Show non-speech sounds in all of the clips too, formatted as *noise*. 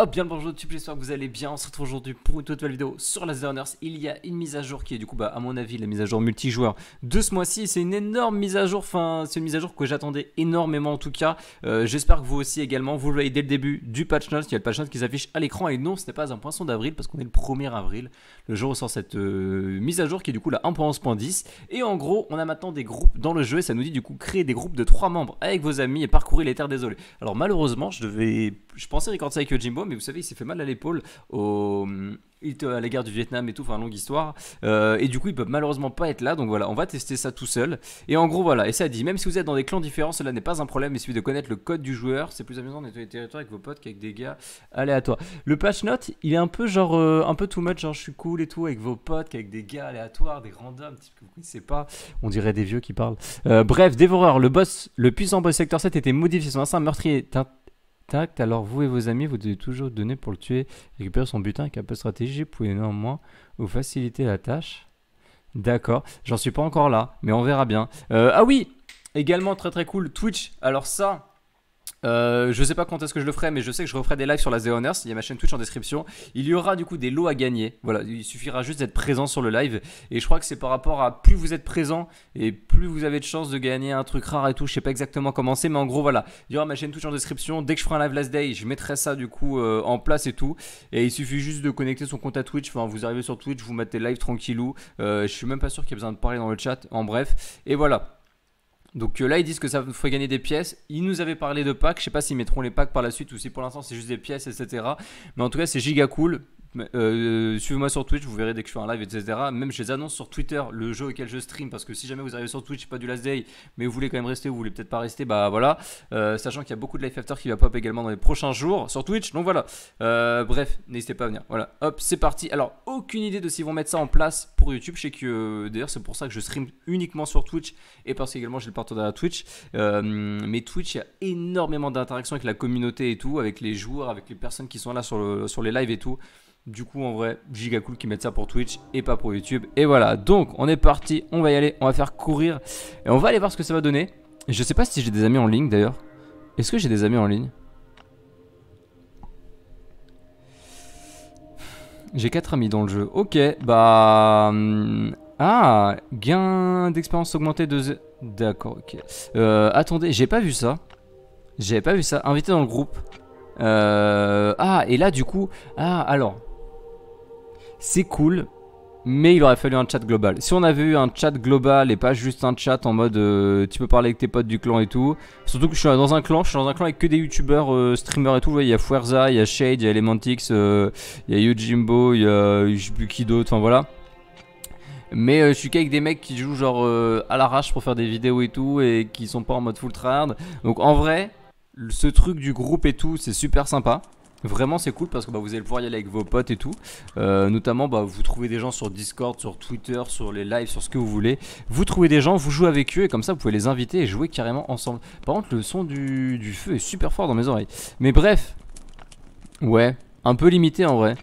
Hop, bien le bonjour YouTube, j'espère que vous allez bien. On se retrouve aujourd'hui pour une toute nouvelle vidéo sur la Runners. Il y a une mise à jour qui est du coup, bah, à mon avis, la mise à jour multijoueur de ce mois-ci. C'est une énorme mise à jour, enfin, c'est une mise à jour que j'attendais énormément en tout cas. Euh, j'espère que vous aussi également, vous le voyez dès le début du patch notes. Il y a le patch notes qui s'affiche à l'écran et non, ce n'est pas un poinçon d'avril parce qu'on est le 1er avril, le jour où sort cette euh, mise à jour qui est du coup la 1.11.10. Et en gros, on a maintenant des groupes dans le jeu et ça nous dit du coup créer des groupes de 3 membres avec vos amis et parcourir les terres désolées. Alors malheureusement, je devais je pensais récorder ça avec euh, Jimbo, mais vous savez, il s'est fait mal à l'épaule au, hum, à guerre du Vietnam et tout, enfin longue histoire. Euh, et du coup, il peut malheureusement pas être là. Donc voilà, on va tester ça tout seul. Et en gros, voilà. Et ça dit, même si vous êtes dans des clans différents, cela n'est pas un problème. Il suffit de connaître le code du joueur. C'est plus amusant d'être dans les territoires avec vos potes qu'avec des gars aléatoires. Le patch note, il est un peu genre, euh, un peu too much, genre je suis cool et tout, avec vos potes qu'avec des gars aléatoires, des randoms, type que vous pas. On dirait des vieux qui parlent. bref, Dévoreur, le boss, le puissant boss Sector 7 était modifié. Son instinct meurtrier alors vous et vos amis, vous devez toujours donner pour le tuer. Récupérer son butin avec un peu de stratégie, vous pouvez néanmoins vous faciliter la tâche. D'accord, j'en suis pas encore là, mais on verra bien. Euh, ah oui, également très très cool, Twitch. Alors ça, euh, je sais pas quand est-ce que je le ferai, mais je sais que je referai des lives sur la The Honors. Il y a ma chaîne Twitch en description. Il y aura du coup des lots à gagner. Voilà, il suffira juste d'être présent sur le live. Et je crois que c'est par rapport à plus vous êtes présent et plus vous avez de chances de gagner un truc rare et tout. Je sais pas exactement comment c'est, mais en gros, voilà. Il y aura ma chaîne Twitch en description. Dès que je ferai un live last day, je mettrai ça du coup euh, en place et tout. Et il suffit juste de connecter son compte à Twitch. Enfin, vous arrivez sur Twitch, vous mettez live tranquillou. Euh, je suis même pas sûr qu'il y ait besoin de parler dans le chat. En bref, et voilà. Donc euh, là, ils disent que ça nous ferait gagner des pièces. Ils nous avaient parlé de packs. Je sais pas s'ils mettront les packs par la suite ou si pour l'instant c'est juste des pièces, etc. Mais en tout cas, c'est giga cool. Euh, suivez-moi sur Twitch, vous verrez dès que je fais un live, etc. Même je les annonce sur Twitter, le jeu auquel je stream, parce que si jamais vous arrivez sur Twitch, pas du last day, mais vous voulez quand même rester ou vous voulez peut-être pas rester, bah voilà. Euh, sachant qu'il y a beaucoup de life after qui va pop également dans les prochains jours sur Twitch, donc voilà. Euh, bref, n'hésitez pas à venir. Voilà, hop, c'est parti. Alors, aucune idée de s'ils vont mettre ça en place pour YouTube. Je sais que d'ailleurs, c'est pour ça que je stream uniquement sur Twitch et parce qu'également j'ai le partenariat Twitch. mais Twitch, il y a énormément d'interactions avec la communauté et tout, avec les joueurs, avec les personnes qui sont là sur, le, sur les lives et tout. Du coup, en vrai, giga cool qu'ils mettent ça pour Twitch et pas pour YouTube. Et voilà, donc on est parti, on va y aller, on va faire courir et on va aller voir ce que ça va donner. Je sais pas si j'ai des amis en ligne d'ailleurs. Est-ce que j'ai des amis en ligne J'ai 4 amis dans le jeu. Ok, bah. Hum, ah, gain d'expérience augmentée de. D'accord, ok. Euh, attendez, j'ai pas vu ça. J'ai pas vu ça. Invité dans le groupe. Euh, ah, et là, du coup. Ah, alors. C'est cool, mais il aurait fallu un chat global. Si on avait eu un chat global et pas juste un chat en mode euh, tu peux parler avec tes potes du clan et tout. Surtout que je suis dans un clan, je suis dans un clan avec que des youtubeurs, euh, streamers et tout. Il y a Fuerza, il y a Shade, il y a Elementix, euh, il y a Yojimbo, il y a qui d'autres, enfin voilà. Mais je suis qu'avec des mecs qui jouent genre à l'arrache pour faire des vidéos et tout et qui sont pas en mode full tryhard. Donc en vrai, ce truc du groupe et tout, c'est super sympa. Vraiment c'est cool parce que bah, vous allez pouvoir y aller avec vos potes et tout euh, Notamment bah, vous trouvez des gens sur Discord, sur Twitter, sur les lives, sur ce que vous voulez Vous trouvez des gens, vous jouez avec eux et comme ça vous pouvez les inviter et jouer carrément ensemble Par contre le son du, du feu est super fort dans mes oreilles Mais bref Ouais, un peu limité en vrai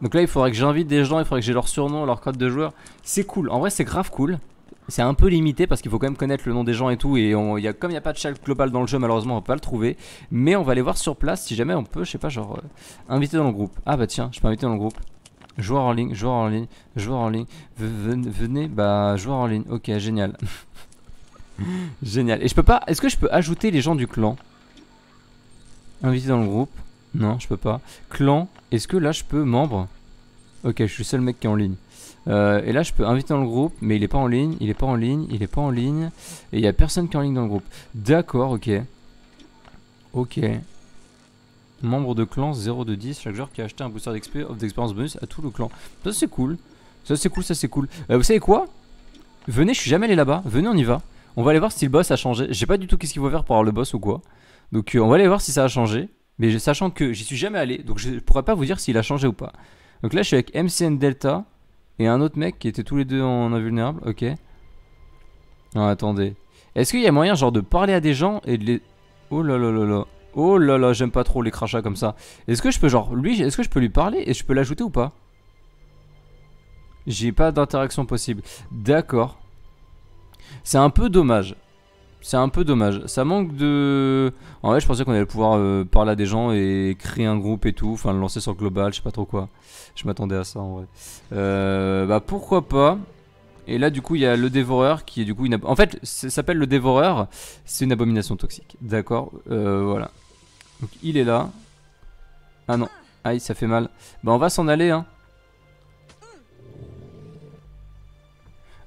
Donc là il faudrait que j'invite des gens, il faudrait que j'ai leur surnom, leur code de joueur C'est cool, en vrai c'est grave cool c'est un peu limité parce qu'il faut quand même connaître le nom des gens et tout. Et on, y a, comme il n'y a pas de chat global dans le jeu, malheureusement, on ne pas le trouver. Mais on va aller voir sur place si jamais on peut, je sais pas, genre, euh, inviter dans le groupe. Ah bah tiens, je peux inviter dans le groupe. Joueur en ligne, joueur en ligne, joueur en ligne. venez, bah, joueur en ligne. Ok, génial. *laughs* génial. Et je peux pas. Est-ce que je peux ajouter les gens du clan Inviter dans le groupe Non, je peux pas. Clan, est-ce que là je peux membre Ok, je suis le seul mec qui est en ligne. Euh, et là, je peux inviter dans le groupe, mais il n'est pas en ligne, il n'est pas en ligne, il n'est pas en ligne. Et il n'y a personne qui est en ligne dans le groupe. D'accord, ok. Ok. Membre de clan 0 de 10, chaque joueur qui a acheté un booster d'expérience bonus à tout le clan. Ça, c'est cool. Ça, c'est cool, ça, c'est cool. Euh, vous savez quoi Venez, je suis jamais allé là-bas. Venez, on y va. On va aller voir si le boss a changé. Je sais pas du tout qu'est-ce qu'il faut faire pour avoir le boss ou quoi. Donc, euh, on va aller voir si ça a changé. Mais sachant que j'y suis jamais allé, donc je pourrais pas vous dire s'il a changé ou pas. Donc là, je suis avec MCN Delta. Et un autre mec qui était tous les deux en invulnérable, ok. Non, attendez. Est-ce qu'il y a moyen, genre, de parler à des gens et de les. Oh là là là là. Oh là là, j'aime pas trop les crachats comme ça. Est-ce que je peux, genre, lui, est-ce que je peux lui parler et je peux l'ajouter ou pas J'ai pas d'interaction possible. D'accord. C'est un peu dommage. C'est un peu dommage. Ça manque de. En vrai, je pensais qu'on allait pouvoir euh, parler à des gens et créer un groupe et tout. Enfin, le lancer sur global, je sais pas trop quoi. Je m'attendais à ça en vrai. Euh, bah pourquoi pas. Et là, du coup, il y a le dévoreur qui est du coup une. En fait, ça s'appelle le dévoreur. C'est une abomination toxique. D'accord. Euh, voilà. Donc il est là. Ah non. Aïe, ah, ça fait mal. Bah on va s'en aller, hein.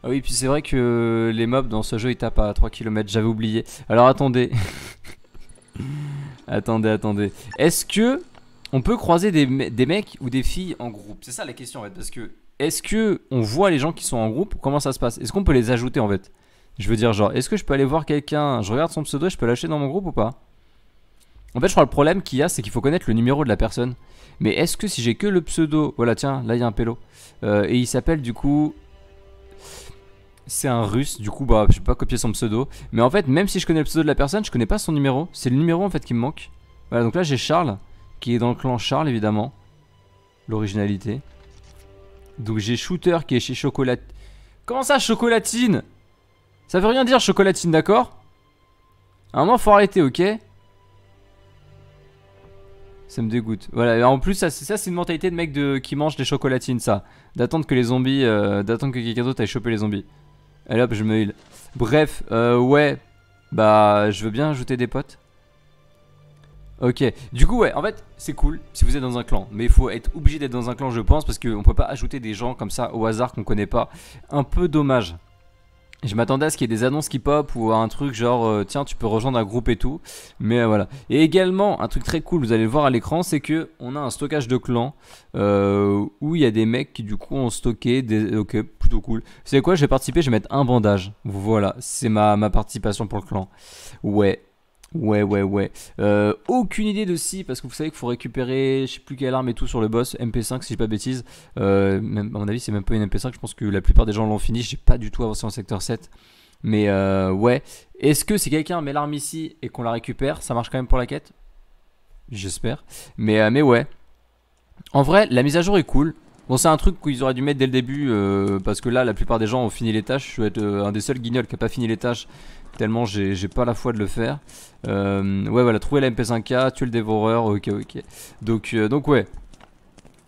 Ah oui, puis c'est vrai que les mobs dans ce jeu ils tapent à 3 km, j'avais oublié. Alors attendez. *laughs* attendez, attendez. Est-ce que on peut croiser des, mecs ou des filles en groupe C'est ça la question en fait, parce que est-ce que on voit les gens qui sont en groupe Comment ça se passe Est-ce qu'on peut les ajouter en fait Je veux dire genre, est-ce que je peux aller voir quelqu'un Je regarde son pseudo, je peux lâcher dans mon groupe ou pas en fait, je crois le problème qu'il y a, c'est qu'il faut connaître le numéro de la personne. Mais est-ce que si j'ai que le pseudo, voilà, tiens, là il y a un pélo, euh, et il s'appelle du coup c'est un russe, du coup bah je peux pas copier son pseudo. Mais en fait même si je connais le pseudo de la personne, je connais pas son numéro. C'est le numéro en fait qui me manque. Voilà donc là j'ai Charles, qui est dans le clan Charles évidemment. L'originalité. Donc j'ai Shooter qui est chez Chocolat... Comment ça Chocolatine Ça veut rien dire Chocolatine d'accord un moment faut arrêter ok ça me dégoûte. Voilà, et en plus, ça, c'est une mentalité de mec de, qui mange des chocolatines, ça. D'attendre que les zombies. Euh, d'attendre que quelqu'un d'autre aille choper les zombies hop, je me heal. Bref, euh, ouais. Bah, je veux bien ajouter des potes. Ok, du coup ouais, en fait c'est cool si vous êtes dans un clan, mais il faut être obligé d'être dans un clan je pense parce qu'on peut pas ajouter des gens comme ça au hasard qu'on connaît pas, un peu dommage. Je m'attendais à ce qu'il y ait des annonces qui pop ou un truc genre euh, tiens tu peux rejoindre un groupe et tout. Mais euh, voilà. Et également un truc très cool, vous allez le voir à l'écran, c'est que on a un stockage de clans euh, où il y a des mecs qui du coup ont stocké des. Ok, plutôt cool. C'est quoi Je vais participer, je vais mettre un bandage. Voilà, c'est ma, ma participation pour le clan. Ouais. Ouais, ouais, ouais. Euh, aucune idée de si, parce que vous savez qu'il faut récupérer, je sais plus quelle arme et tout sur le boss, MP5 si j'ai pas bêtise. Euh, à mon avis, c'est même pas une MP5, je pense que la plupart des gens l'ont fini, j'ai pas du tout avancé en secteur 7. Mais euh, ouais. Est-ce que si quelqu'un met l'arme ici et qu'on la récupère, ça marche quand même pour la quête J'espère. Mais, euh, mais ouais. En vrai, la mise à jour est cool. Bon, c'est un truc qu'ils auraient dû mettre dès le début, euh, parce que là, la plupart des gens ont fini les tâches. Je vais être euh, un des seuls guignols qui n'a pas fini les tâches, tellement j'ai pas la foi de le faire. Euh, ouais, voilà, trouver la MP5K, tuer le dévoreur, ok, ok. Donc, donc ouais,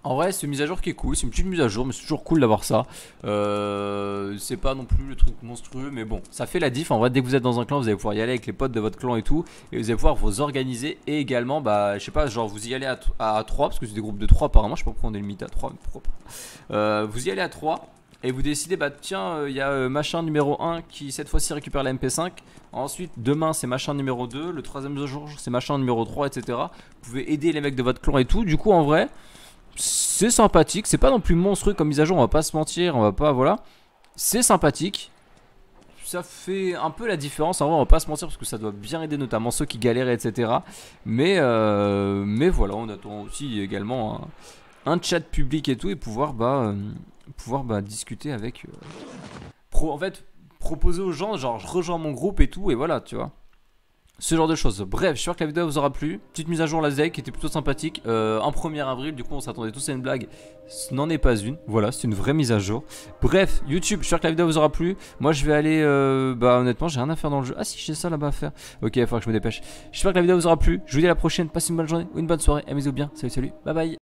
en vrai, c'est une mise à jour qui est cool. C'est une petite mise à jour, mais c'est toujours cool d'avoir ça. Euh, c'est pas non plus le truc monstrueux, mais bon, ça fait la diff. En vrai, dès que vous êtes dans un clan, vous allez pouvoir y aller avec les potes de votre clan et tout. Et vous allez pouvoir vous organiser. Et également, bah, je sais pas, genre vous y allez à, 3, parce que c'est des groupes de 3 apparemment. Je sais pas pourquoi on est limité à 3, mais euh, vous y allez à 3 et vous décidez, bah tiens, euh, il y a machin numéro 1 qui cette fois-ci récupère la MP5. Ensuite, demain c'est machin numéro 2, le troisième jour c'est machin numéro 3, etc. Vous pouvez aider les mecs de votre clan et tout. Du coup, en vrai, c'est sympathique. C'est pas non plus monstrueux comme mise à jour, on va pas se mentir, on va pas, voilà. C'est sympathique. Ça fait un peu la différence, en vrai, on va pas se mentir parce que ça doit bien aider notamment ceux qui galèrent, etc. Mais, euh, mais voilà, on attend aussi également un, chat public et tout et pouvoir, bah, euh, pouvoir bah, discuter avec. Euh, en fait, proposer aux gens, genre, je rejoins mon groupe et tout, et voilà, tu vois ce genre de choses. Bref, j'espère que la vidéo vous aura plu. Petite mise à jour la ZEC qui était plutôt sympathique. Euh, en 1er avril, du coup, on s'attendait tous à une blague. Ce n'en est pas une. Voilà, c'est une vraie mise à jour. Bref, YouTube, j'espère que la vidéo vous aura plu. Moi, je vais aller. Euh, bah, honnêtement, j'ai rien à faire dans le jeu. Ah, si, j'ai ça là-bas à faire. Ok, il faudra que je me dépêche. J'espère que la vidéo vous aura plu. Je vous dis à la prochaine. Passez une bonne journée ou une bonne soirée. Amusez-vous bien. Salut, salut. Bye bye.